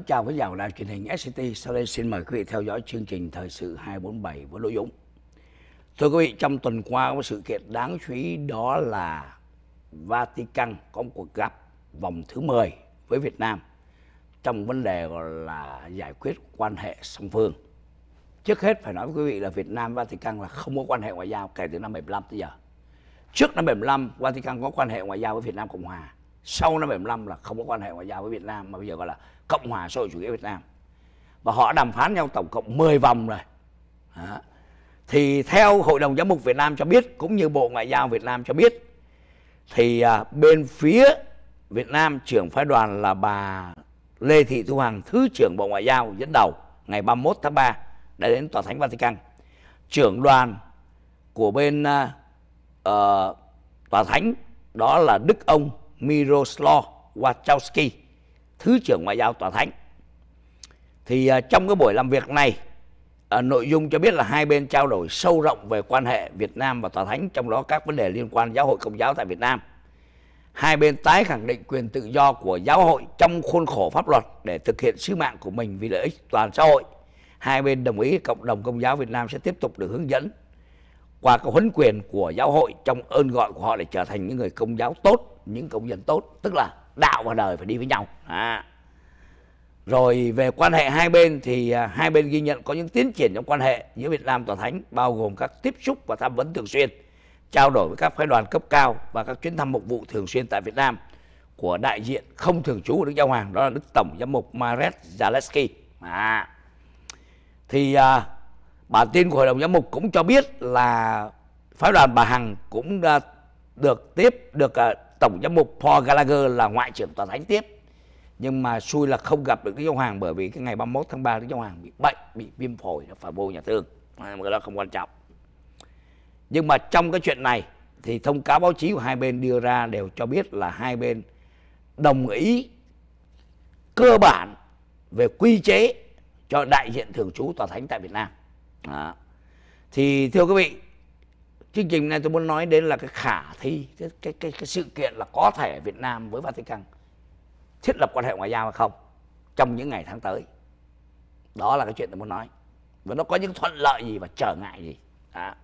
Mến chào quý giàu đài truyền hình SCT. Sau đây xin mời quý vị theo dõi chương trình Thời sự 247 với Đỗ Dũng. Thưa quý vị, trong tuần qua có sự kiện đáng chú ý đó là Vatican có một cuộc gặp vòng thứ 10 với Việt Nam trong vấn đề gọi là giải quyết quan hệ song phương. Trước hết phải nói với quý vị là Việt Nam Vatican là không có quan hệ ngoại giao kể từ năm 75 tới giờ. Trước năm 75, Vatican có quan hệ ngoại giao với Việt Nam Cộng Hòa. Sau năm 75 là không có quan hệ ngoại giao với Việt Nam mà bây giờ gọi là Cộng hòa xã hội chủ nghĩa Việt Nam và họ đàm phán nhau tổng cộng 10 vòng rồi đó. thì theo Hội đồng Giám mục Việt Nam cho biết cũng như Bộ Ngoại giao Việt Nam cho biết thì à, bên phía Việt Nam trưởng phái đoàn là bà Lê Thị Thu Hằng Thứ trưởng Bộ Ngoại giao dẫn đầu ngày 31 tháng 3 đã đến Tòa Thánh Vatican trưởng đoàn của bên uh, Tòa Thánh đó là Đức ông Miroslav Wachowski Thứ trưởng Ngoại giao Tòa Thánh. Thì à, trong cái buổi làm việc này, à, nội dung cho biết là hai bên trao đổi sâu rộng về quan hệ Việt Nam và Tòa Thánh, trong đó các vấn đề liên quan giáo hội Công giáo tại Việt Nam. Hai bên tái khẳng định quyền tự do của giáo hội trong khuôn khổ pháp luật để thực hiện sứ mạng của mình vì lợi ích toàn xã hội. Hai bên đồng ý cộng đồng Công giáo Việt Nam sẽ tiếp tục được hướng dẫn qua cái huấn quyền của giáo hội trong ơn gọi của họ để trở thành những người công giáo tốt, những công dân tốt, tức là đạo và đời phải đi với nhau à. rồi về quan hệ hai bên thì à, hai bên ghi nhận có những tiến triển trong quan hệ giữa Việt Nam và Thánh bao gồm các tiếp xúc và tham vấn thường xuyên trao đổi với các phái đoàn cấp cao và các chuyến thăm mục vụ thường xuyên tại Việt Nam của đại diện không thường trú của Đức Giáo Hoàng đó là Đức Tổng Giám mục Marek Zaleski à. thì à, bản tin của Hội đồng Giám mục cũng cho biết là phái đoàn bà Hằng cũng à, được tiếp được à, tổng giám mục Paul Gallagher là ngoại trưởng tòa thánh tiếp nhưng mà xui là không gặp được Đức Giáo Hoàng bởi vì cái ngày 31 tháng 3 Đức Giáo Hoàng bị bệnh bị viêm phổi phải vô nhà thương cái đó không quan trọng nhưng mà trong cái chuyện này thì thông cáo báo chí của hai bên đưa ra đều cho biết là hai bên đồng ý cơ bản về quy chế cho đại diện thường trú tòa thánh tại Việt Nam. Đó. Thì thưa quý vị, chương trình này tôi muốn nói đến là cái khả thi cái, cái, cái, cái sự kiện là có thể Việt Nam với Vatican thiết lập quan hệ ngoại giao hay không trong những ngày tháng tới đó là cái chuyện tôi muốn nói và nó có những thuận lợi gì và trở ngại gì đó.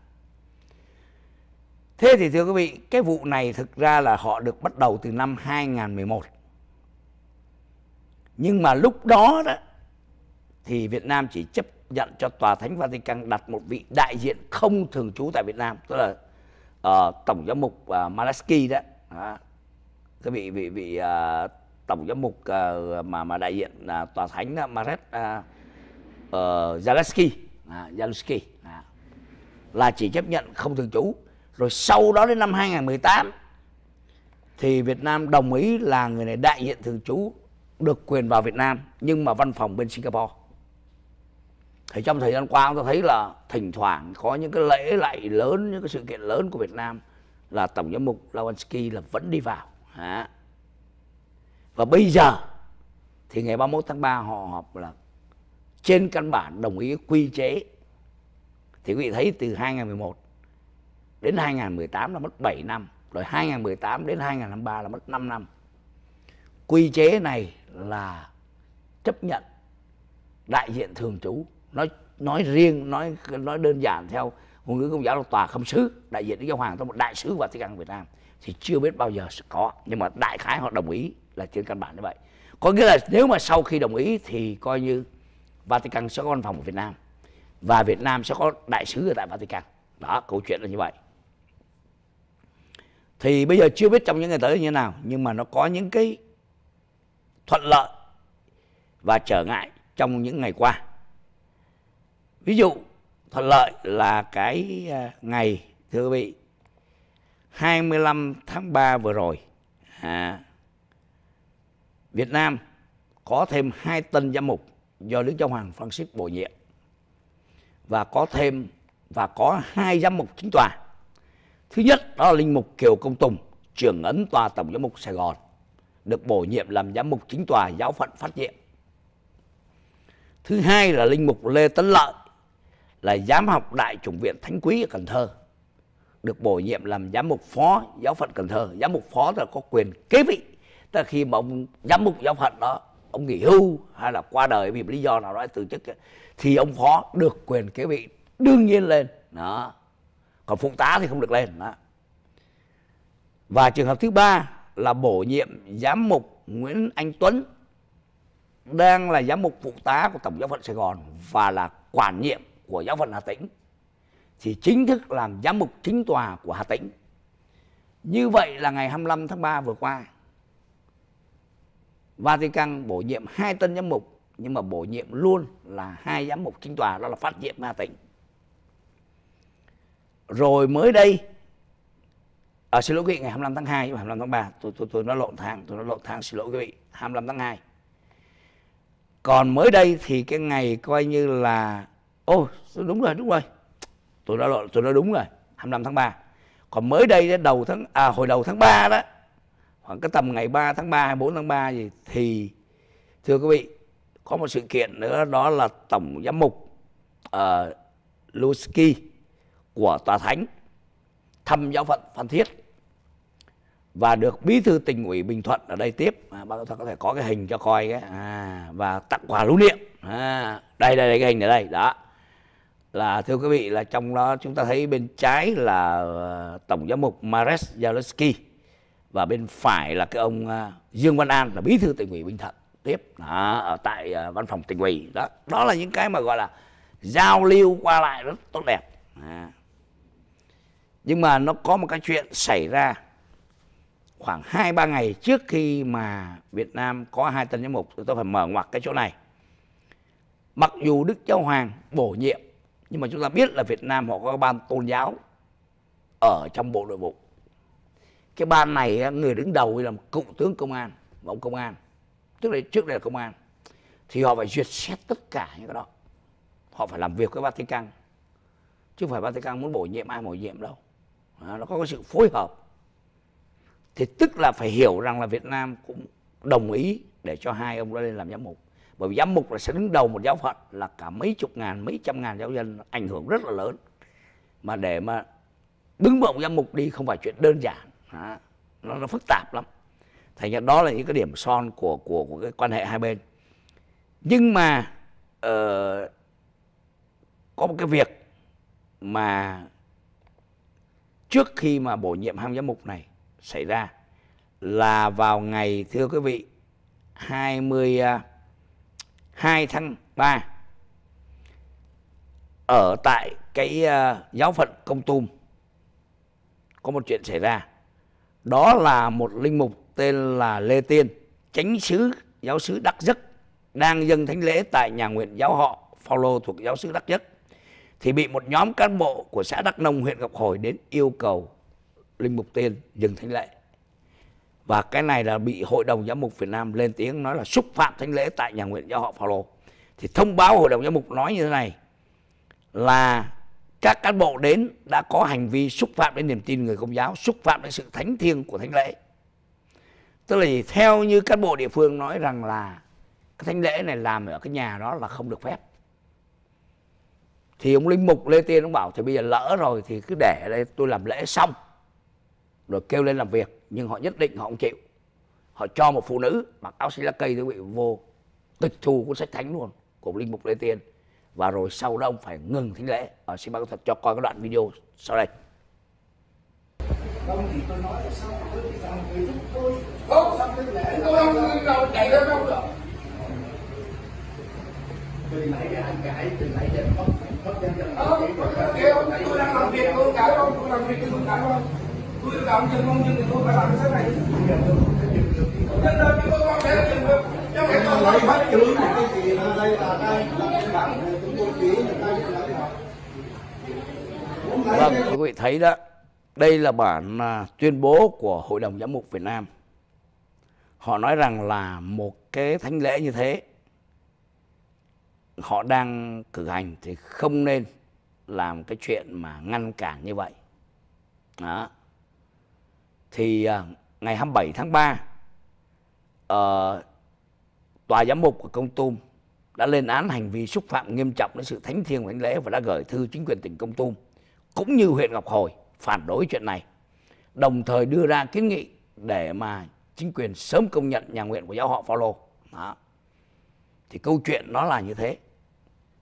thế thì thưa quý vị cái vụ này thực ra là họ được bắt đầu từ năm 2011 nhưng mà lúc đó đó thì Việt Nam chỉ chấp nhận cho Tòa Thánh Vatican đặt một vị đại diện không thường trú tại Việt Nam, tức là uh, Tổng giám mục uh, ờ, Malaski đó, à, cái vị vị vị uh, Tổng giám mục uh, mà mà đại diện uh, Tòa Thánh uh, Maret uh, uh, Zaleski, à, à, là chỉ chấp nhận không thường trú. Rồi sau đó đến năm 2018 thì Việt Nam đồng ý là người này đại diện thường trú được quyền vào Việt Nam nhưng mà văn phòng bên Singapore thì trong thời gian qua chúng ta thấy là thỉnh thoảng có những cái lễ lạy lớn những cái sự kiện lớn của Việt Nam là tổng giám mục Lawansky là vẫn đi vào à. và bây giờ thì ngày 31 tháng 3 họ họp là trên căn bản đồng ý quy chế thì quý vị thấy từ 2011 đến 2018 là mất 7 năm rồi 2018 đến 2023 là mất 5 năm quy chế này là chấp nhận đại diện thường trú nói nói riêng nói nói đơn giản theo ngôn ngữ công giáo là tòa khâm sứ đại diện đức giáo hoàng trong một đại sứ và thi căn việt nam thì chưa biết bao giờ sẽ có nhưng mà đại khái họ đồng ý là trên căn bản như vậy có nghĩa là nếu mà sau khi đồng ý thì coi như Vatican sẽ có văn phòng ở Việt Nam và Việt Nam sẽ có đại sứ ở tại Vatican đó câu chuyện là như vậy thì bây giờ chưa biết trong những ngày tới như thế nào nhưng mà nó có những cái thuận lợi và trở ngại trong những ngày qua ví dụ thuận lợi là cái à, ngày thưa quý vị 25 tháng 3 vừa rồi à, Việt Nam có thêm hai tân giám mục do Đức Giáo Hoàng Francis bổ nhiệm và có thêm và có hai giám mục chính tòa thứ nhất đó là linh mục Kiều Công Tùng trưởng ấn tòa tổng giám mục Sài Gòn được bổ nhiệm làm giám mục chính tòa giáo phận phát nhiệm thứ hai là linh mục Lê Tấn Lợi là giám học đại chủng viện Thánh Quý ở Cần Thơ được bổ nhiệm làm giám mục phó giáo phận Cần Thơ giám mục phó là có quyền kế vị tức là khi mà ông giám mục giáo phận đó ông nghỉ hưu hay là qua đời vì lý do nào đó từ chức thì ông phó được quyền kế vị đương nhiên lên đó còn phụ tá thì không được lên đó và trường hợp thứ ba là bổ nhiệm giám mục Nguyễn Anh Tuấn đang là giám mục phụ tá của tổng giáo phận Sài Gòn và là quản nhiệm của giáo phận Hà Tĩnh thì chính thức làm giám mục chính tòa của Hà Tĩnh. Như vậy là ngày 25 tháng 3 vừa qua Vatican bổ nhiệm hai tân giám mục nhưng mà bổ nhiệm luôn là hai giám mục chính tòa đó là phát nhiệm Hà Tĩnh. Rồi mới đây ở à, xin lỗi quý vị ngày 25 tháng 2 và 25 tháng 3 tôi tôi tôi nói lộn tháng, tôi nói lộn tháng xin lỗi quý vị, 25 tháng 2. Còn mới đây thì cái ngày coi như là ô đúng rồi đúng rồi tôi nói tôi nói đúng rồi 25 tháng 3 còn mới đây đầu tháng à hồi đầu tháng 3 đó khoảng cái tầm ngày 3 tháng 3 24 tháng 3 gì thì thưa quý vị có một sự kiện nữa đó là tổng giám mục uh, ờ, Lusky của tòa thánh thăm giáo phận Phan Thiết và được bí thư tỉnh ủy Bình Thuận ở đây tiếp à, bác có thể có cái hình cho coi cái à, và tặng quà lưu niệm à, đây đây đây cái hình ở đây đó là thưa quý vị là trong đó chúng ta thấy bên trái là ờ, tổng giám mục Mares Zaleski và bên phải là cái ông ờ, Dương Văn An là bí thư tỉnh ủy Bình Thuận tiếp đó, ở tại ờ, văn phòng tỉnh ủy đó đó là những cái mà gọi là giao lưu qua lại rất tốt đẹp à. nhưng mà nó có một cái chuyện xảy ra khoảng hai ba ngày trước khi mà Việt Nam có hai tân giám mục tôi phải mở ngoặc cái chỗ này mặc dù Đức Giáo Hoàng bổ nhiệm nhưng mà chúng ta biết là Việt Nam họ có ban tôn giáo ở trong bộ nội vụ cái ban này người đứng đầu là một cựu tướng công an và ông công an tức là trước đây là công an thì họ phải duyệt xét tất cả những cái đó họ phải làm việc với Vatican chứ không phải Vatican muốn bổ nhiệm ai bổ nhiệm đâu à, nó có cái sự phối hợp thì tức là phải hiểu rằng là Việt Nam cũng đồng ý để cho hai ông đó lên làm giám mục bởi vì giám mục là sẽ đứng đầu một giáo phận là cả mấy chục ngàn mấy trăm ngàn giáo dân ảnh hưởng rất là lớn mà để mà đứng vào một giám mục đi không phải chuyện đơn giản đó. nó nó phức tạp lắm thành ra đó là những cái điểm son của của của cái quan hệ hai bên nhưng mà uh, có một cái việc mà trước khi mà bổ nhiệm ham giám mục này xảy ra là vào ngày thưa quý vị 20 uh, 2 tháng 3 ở tại cái uh, giáo phận Công Tum có một chuyện xảy ra. Đó là một linh mục tên là Lê Tiên, chánh sứ giáo sứ Đắc Giấc đang dâng thánh lễ tại nhà nguyện giáo họ Phaolô thuộc giáo sứ Đắc Giấc thì bị một nhóm cán bộ của xã Đắc Nông huyện Ngọc Hồi đến yêu cầu linh mục Tiên dừng thánh lễ và cái này là bị hội đồng giám mục Việt Nam lên tiếng nói là xúc phạm thánh lễ tại nhà nguyện giáo họ Phaolô thì thông báo hội đồng giám mục nói như thế này là các cán bộ đến đã có hành vi xúc phạm đến niềm tin người công giáo xúc phạm đến sự thánh thiêng của thánh lễ tức là gì? theo như cán bộ địa phương nói rằng là cái thánh lễ này làm ở cái nhà đó là không được phép thì ông linh mục lê tiên ông bảo thì bây giờ lỡ rồi thì cứ để đây tôi làm lễ xong rồi kêu lên làm việc nhưng họ nhất định họ không chịu họ cho một phụ nữ mặc áo xí lá cây thưa quý vị vô tịch thu cuốn sách thánh luôn của linh mục lê tiên và rồi sau đó ông phải ngừng thánh lễ ở xin ban thật cho coi cái đoạn video sau đây từ nãy giờ anh cãi từ nãy giờ không không dần dần không tôi đang làm việc tôi cãi không tôi làm việc tôi cãi không tôi yêu cầu không dừng thì tôi phải làm cái này dừng đâu chứ không thể là dừng được trong cái tôi lấy phát chữ cái gì đây là đây là cái bản chúng tôi chỉ là cái Vâng, quý vị thấy đó, đây là bản à, tuyên bố của Hội đồng Giám mục Việt Nam. Họ nói rằng là một cái thánh lễ như thế, họ đang cử hành thì không nên làm cái chuyện mà ngăn cản như vậy. Đó thì à, ngày 27 tháng 3 uh, ờ, tòa giám mục của Công Tum đã lên án hành vi xúc phạm nghiêm trọng đến sự thánh thiêng của thánh lễ và đã gửi thư chính quyền tỉnh Công Tum cũng như huyện Ngọc Hồi phản đối chuyện này đồng thời đưa ra kiến nghị để mà chính quyền sớm công nhận nhà nguyện của giáo họ Phaolô đó thì câu chuyện nó là như thế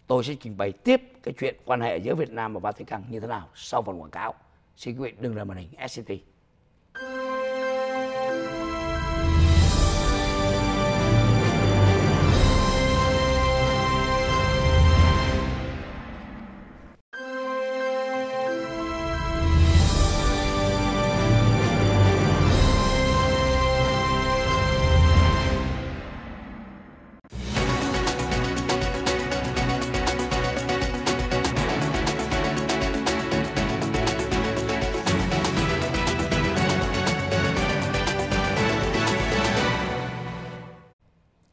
tôi sẽ trình bày tiếp cái chuyện quan hệ giữa Việt Nam và Vatican như thế nào sau phần quảng cáo xin quý vị đừng rời màn hình SCT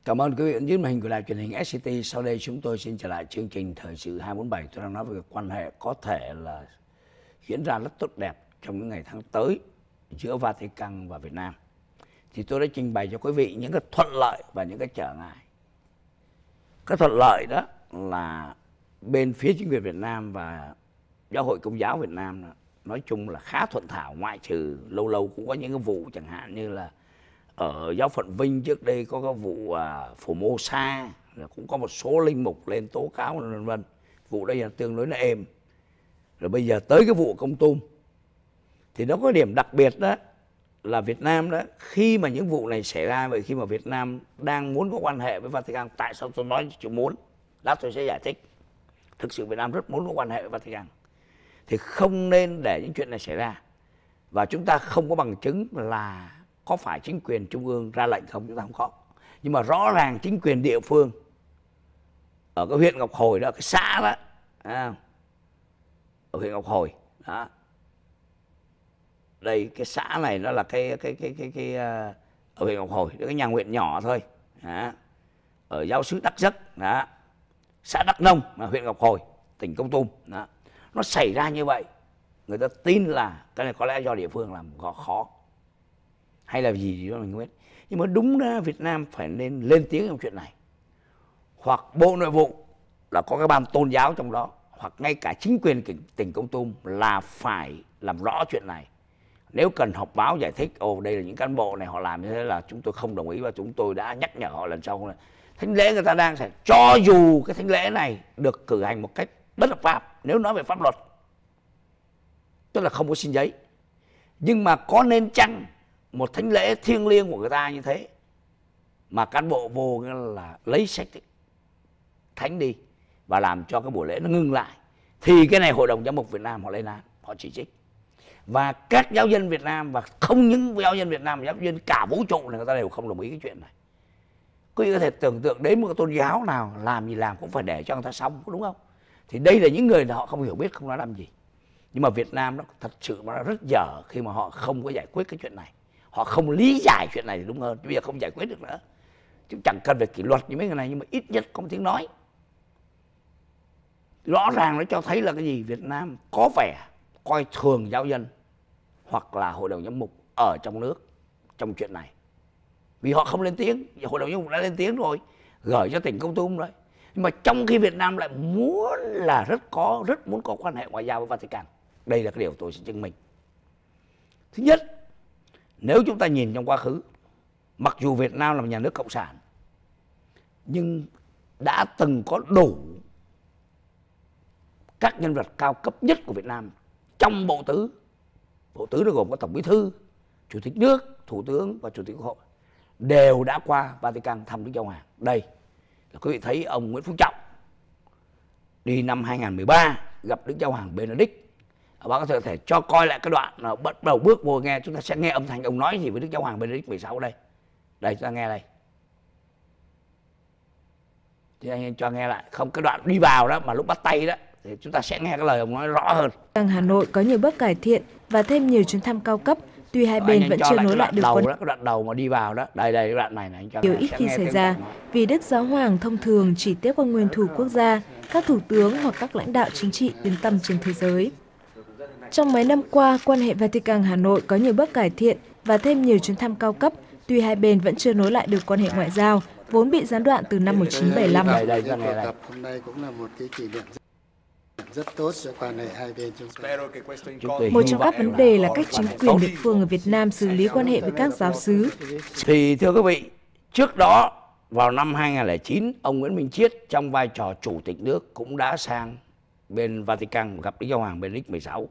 Cảm ơn quý vị đã dưới màn hình của đài truyền hình SCT. Sau đây chúng tôi xin trở lại chương trình Thời sự 247. Tôi đang nói về quan hệ có thể là diễn ra rất tốt đẹp trong những ngày tháng tới giữa Vatican và Việt Nam. Thì tôi đã trình bày cho quý vị những cái thuận lợi và những cái trở ngại. Cái thuận lợi đó là bên phía chính quyền Việt Nam và giáo hội công giáo Việt Nam nói chung là khá thuận thảo ngoại trừ lâu lâu cũng có những cái vụ chẳng hạn như là ở giáo phận Vinh trước đây có cái vụ à, phổ mô sa cũng có một số linh mục lên tố cáo vân vân vụ đây là tương đối là êm rồi bây giờ tới cái vụ công tôm thì nó có điểm đặc biệt đó là Việt Nam đó khi mà những vụ này xảy ra vậy khi mà Việt Nam đang muốn có quan hệ với Vatican tại sao tôi nói tôi muốn lát tôi sẽ giải thích thực sự Việt Nam rất muốn có quan hệ với Vatican thì không nên để những chuyện này xảy ra và chúng ta không có bằng chứng là có phải chính quyền trung ương ra lệnh không chúng ta không có nhưng mà rõ ràng chính quyền địa phương ở cái huyện ngọc hồi đó cái xã đó à, ở huyện ngọc hồi đó đây cái xã này nó là cái cái cái cái cái ờ, ở huyện ngọc hồi cái nhà huyện nhỏ thôi đó. ở giáo sứ đắc giấc đó xã đắc nông mà huyện ngọc hồi tỉnh công tum đó nó xảy ra như vậy người ta tin là cái này có lẽ do địa phương làm khó hay là gì gì đó mình không biết nhưng mà đúng ra Việt Nam phải nên lên tiếng trong chuyện này hoặc bộ nội vụ là có cái ban tôn giáo trong đó hoặc ngay cả chính quyền tỉnh Công Tum là phải làm rõ chuyện này nếu cần họp báo giải thích ồ đây là những cán bộ này họ làm như thế là chúng tôi không đồng ý và chúng tôi đã nhắc nhở họ lần sau này thánh lễ người ta đang sẽ cho dù cái thánh lễ này được cử hành một cách bất hợp pháp nếu nói về pháp luật tức là không có xin giấy nhưng mà có nên chăng một thánh lễ thiêng liêng của người ta như thế mà cán bộ vô là lấy sách thánh đi và làm cho cái buổi lễ nó ngưng lại thì cái này hội đồng giám mục Việt Nam họ lên án họ chỉ trích và các giáo dân Việt Nam và không những giáo dân Việt Nam giáo dân cả vũ trụ này người ta đều không đồng ý cái chuyện này quý vị có thể tưởng tượng đến một tôn giáo nào làm gì làm cũng phải để cho người ta xong đúng không thì đây là những người họ không hiểu biết không nói làm gì nhưng mà Việt Nam nó thật sự nó rất dở khi mà họ không có giải quyết cái chuyện này họ không lý giải chuyện này thì đúng hơn bây giờ không giải quyết được nữa chứ chẳng cần phải kỷ luật như mấy người này nhưng mà ít nhất có một tiếng nói rõ ràng nó cho thấy là cái gì Việt Nam có vẻ coi thường giáo dân hoặc là hội đồng giám mục ở trong nước trong chuyện này vì họ không lên tiếng hội đồng giám mục đã lên tiếng rồi gửi cho tỉnh Công Tum rồi nhưng mà trong khi Việt Nam lại muốn là rất có rất muốn có quan hệ ngoại giao với Vatican đây là cái điều tôi sẽ chứng minh thứ nhất nếu chúng ta nhìn trong quá khứ mặc dù Việt Nam là một nhà nước cộng sản nhưng đã từng có đủ các nhân vật cao cấp nhất của Việt Nam trong bộ tứ bộ tứ nó gồm có tổng bí thư chủ tịch nước thủ tướng và chủ tịch quốc hội đều đã qua Vatican thăm Đức Giáo Hoàng đây là quý vị thấy ông Nguyễn Phú Trọng đi năm 2013 gặp Đức Giáo Hoàng Benedict bác có thể cho coi lại cái đoạn bắt đầu bước vô nghe chúng ta sẽ nghe âm thanh ông nói gì với đức giáo hoàng benedict 16 đây đây chúng ta nghe đây thì anh cho nghe lại không cái đoạn đi vào đó mà lúc bắt tay đó thì chúng ta sẽ nghe cái lời ông nói rõ hơn rằng Hà Nội có nhiều bước cải thiện và thêm nhiều chuyến thăm cao cấp tuy hai bên vẫn chưa nối lại được đầu quân... đó, cái đoạn đầu mà đi vào đó đây đây cái đoạn này này anh cho điều ít khi xảy ra vì Đức Giáo Hoàng thông thường chỉ tiếp qua nguyên thủ quốc gia các thủ tướng hoặc các lãnh đạo chính trị đến tầm trên thế giới trong mấy năm qua, quan hệ Vatican Hà Nội có nhiều bước cải thiện và thêm nhiều chuyến thăm cao cấp, tuy hai bên vẫn chưa nối lại được quan hệ ngoại giao, vốn bị gián đoạn từ năm 1975. Rất tốt giữa quan hệ hai bên chúng ta. Một trong các vấn đề là cách chính quyền địa phương ở Việt Nam xử lý quan hệ với các giáo sứ. Thì thưa quý vị, trước đó vào năm 2009, ông Nguyễn Minh Chiết trong vai trò chủ tịch nước cũng đã sang bên Vatican gặp Đức Giáo Hoàng Benedict 16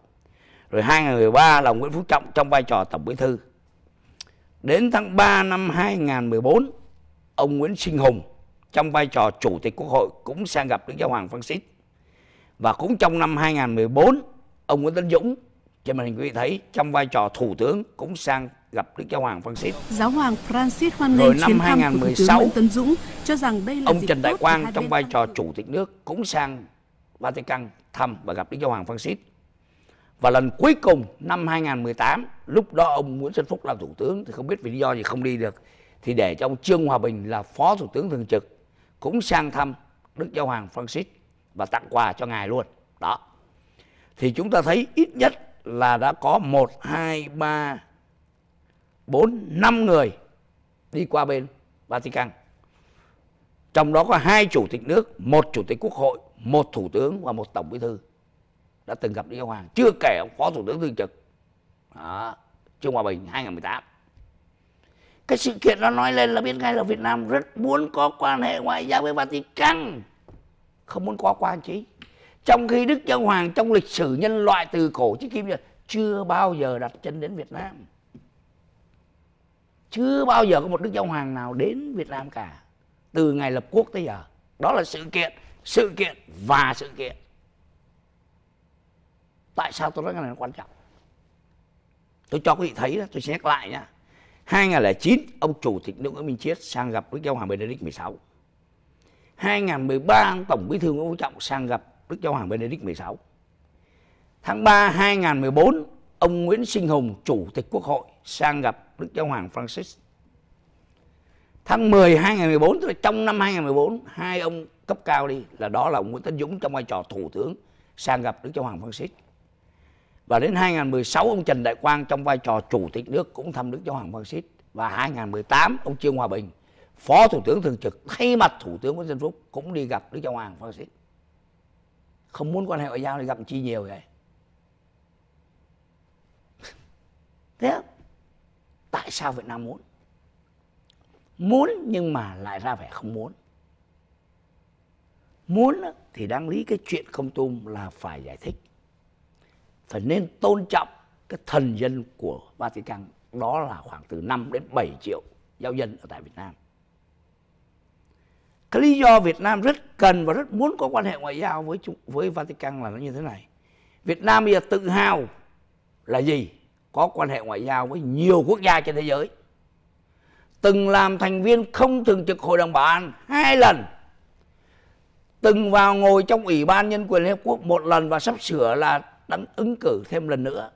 rồi 2013 là Nguyễn Phú Trọng trong vai trò Tổng Bí thư. Đến tháng 3 năm 2014, ông Nguyễn Sinh Hùng trong vai trò Chủ tịch Quốc hội cũng sang gặp Đức Giáo Hoàng Francis. Và cũng trong năm 2014, ông Nguyễn Tấn Dũng trên màn hình quý vị thấy trong vai trò thủ tướng cũng sang gặp Đức Giáo Hoàng Francis. Giáo Hoàng Francis hoan nghênh chuyến thăm 2016, của Thủ tướng Nguyễn Tấn Dũng cho rằng đây là ông Trần Đại Quang trong vai trò chủ tịch nước cũng sang Vatican thăm và gặp Đức Giáo Hoàng Francis và lần cuối cùng năm 2018 lúc đó ông Nguyễn Xuân Phúc làm thủ tướng thì không biết vì lý do gì không đi được thì để cho ông Trương Hòa Bình là phó thủ tướng thường trực cũng sang thăm Đức Giáo Hoàng Francis và tặng quà cho ngài luôn đó thì chúng ta thấy ít nhất là đã có một hai ba bốn năm người đi qua bên Vatican trong đó có hai chủ tịch nước một chủ tịch quốc hội một thủ tướng và một tổng bí thư đã từng gặp Lý Giáo Hoàng chưa kể ông phó thủ tướng thường trực đó, Trương Hòa Bình 2018 cái sự kiện nó nói lên là biết ngay là Việt Nam rất muốn có quan hệ ngoại giao với Vatican không muốn có quan trí trong khi Đức Giáo Hoàng trong lịch sử nhân loại từ cổ chí kim giờ chưa bao giờ đặt chân đến Việt Nam chưa bao giờ có một Đức Giáo Hoàng nào đến Việt Nam cả từ ngày lập quốc tới giờ đó là sự kiện sự kiện và sự kiện tại sao tôi nói cái này nó quan trọng tôi cho quý vị thấy tôi sẽ nhắc lại nhá 2009 ông chủ tịch nước Nguyễn Minh Chiết sang gặp Đức Giáo Hoàng Benedict 16 2013 ông tổng bí thư Nguyễn Phú Trọng sang gặp Đức Giáo Hoàng Benedict 16 tháng 3 2014 ông Nguyễn Sinh Hùng chủ tịch Quốc hội sang gặp Đức Giáo Hoàng Francis tháng 10 2014 tức là trong năm 2014 hai ông cấp cao đi là đó là ông Nguyễn Tấn Dũng trong vai trò thủ tướng sang gặp Đức Giáo Hoàng Francis và đến 2016 ông Trần Đại Quang trong vai trò chủ tịch nước cũng thăm nước cho Hoàng Francis và 2018 ông Trương Hòa Bình Phó Thủ tướng Thường trực thay mặt Thủ tướng Nguyễn Xuân Phúc cũng đi gặp Đức Châu Hoàng Francis. Không muốn quan hệ ngoại giao thì gặp chi nhiều vậy. Thế không? Tại sao Việt Nam muốn? Muốn nhưng mà lại ra vẻ không muốn. Muốn thì đáng lý cái chuyện không tung là phải giải thích phải nên tôn trọng cái thần dân của Vatican đó là khoảng từ 5 đến 7 triệu giáo dân ở tại Việt Nam. Cái lý do Việt Nam rất cần và rất muốn có quan hệ ngoại giao với với Vatican là nó như thế này. Việt Nam bây giờ tự hào là gì? Có quan hệ ngoại giao với nhiều quốc gia trên thế giới. Từng làm thành viên không thường trực Hội đồng Bảo an hai lần. Từng vào ngồi trong Ủy ban Nhân quyền Liên Hợp Quốc một lần và sắp sửa là đắng ứng cử thêm lần nữa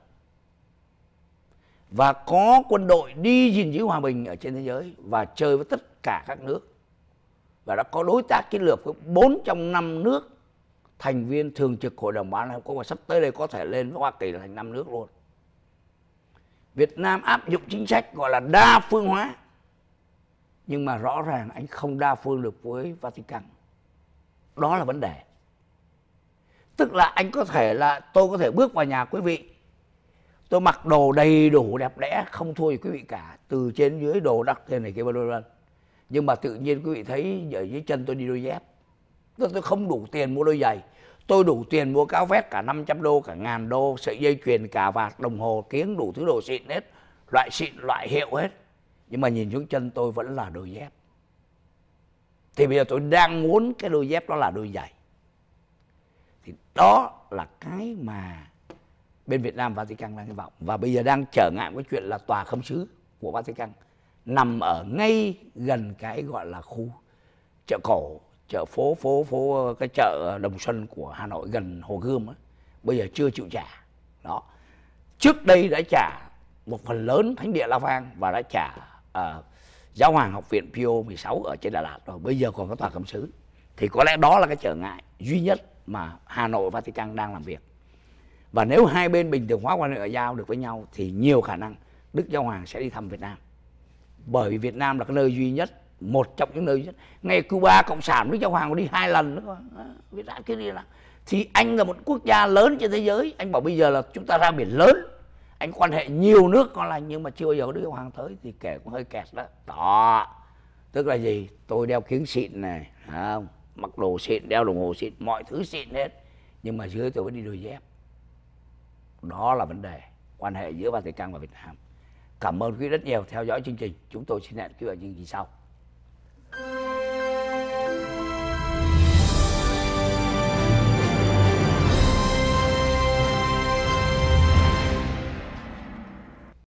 và có quân đội đi gìn giữ hòa bình ở trên thế giới và chơi với tất cả các nước và đã có đối tác chiến lược với bốn trong năm nước thành viên thường trực hội đồng bảo an quốc và sắp tới đây có thể lên với Hoa Kỳ là thành năm nước luôn. Việt Nam áp dụng chính sách gọi là đa phương hóa nhưng mà rõ ràng anh không đa phương được với Vatican. Đó là vấn đề tức là anh có thể là tôi có thể bước vào nhà quý vị tôi mặc đồ đầy đủ đẹp đẽ không thua gì quý vị cả từ trên dưới đồ đắt thế này kia vân vân nhưng mà tự nhiên quý vị thấy ở dưới chân tôi đi đôi dép tôi, tôi không đủ tiền mua đôi giày tôi đủ tiền mua cái vét vest cả 500 đô cả ngàn đô sợi dây chuyền cả vạt đồng hồ tiếng đủ thứ đồ xịn hết loại xịn loại hiệu hết nhưng mà nhìn xuống chân tôi vẫn là đôi dép thì bây giờ tôi đang muốn cái đôi dép đó là đôi giày đó là cái mà bên Việt Nam Vatican đang hy vọng và bây giờ đang trở ngại cái chuyện là tòa khâm sứ của Vatican nằm ở ngay gần cái gọi là khu chợ cổ chợ phố phố phố cái chợ Đồng Xuân của Hà Nội gần Hồ Gươm ấy, bây giờ chưa chịu trả đó trước đây đã trả một phần lớn thánh địa La Vang và đã trả uh, giáo hoàng học viện Pio 16 ở trên Đà Lạt rồi bây giờ còn có tòa cấm sứ thì có lẽ đó là cái trở ngại duy nhất mà Hà Nội và Vatican đang làm việc. Và nếu hai bên bình thường hóa quan hệ ngoại giao được với nhau thì nhiều khả năng Đức Giáo Hoàng sẽ đi thăm Việt Nam. Bởi vì Việt Nam là cái nơi duy nhất, một trong những nơi duy nhất. Ngay Cuba Cộng sản Đức Giáo Hoàng có đi hai lần nữa. À, Việt Nam kia đi là thì anh là một quốc gia lớn trên thế giới anh bảo bây giờ là chúng ta ra biển lớn anh quan hệ nhiều nước con lành nhưng mà chưa bao giờ đức hoàng tới thì kẻ cũng hơi kẹt đó đó tức là gì tôi đeo kiếng xịn này không mặc đồ xịn đeo đồng hồ xịn mọi thứ xịn hết nhưng mà dưới tôi vẫn đi đôi dép đó là vấn đề quan hệ giữa Vatican và Việt Nam cảm ơn quý rất nhiều theo dõi chương trình chúng tôi xin hẹn quý vị ở chương trình sau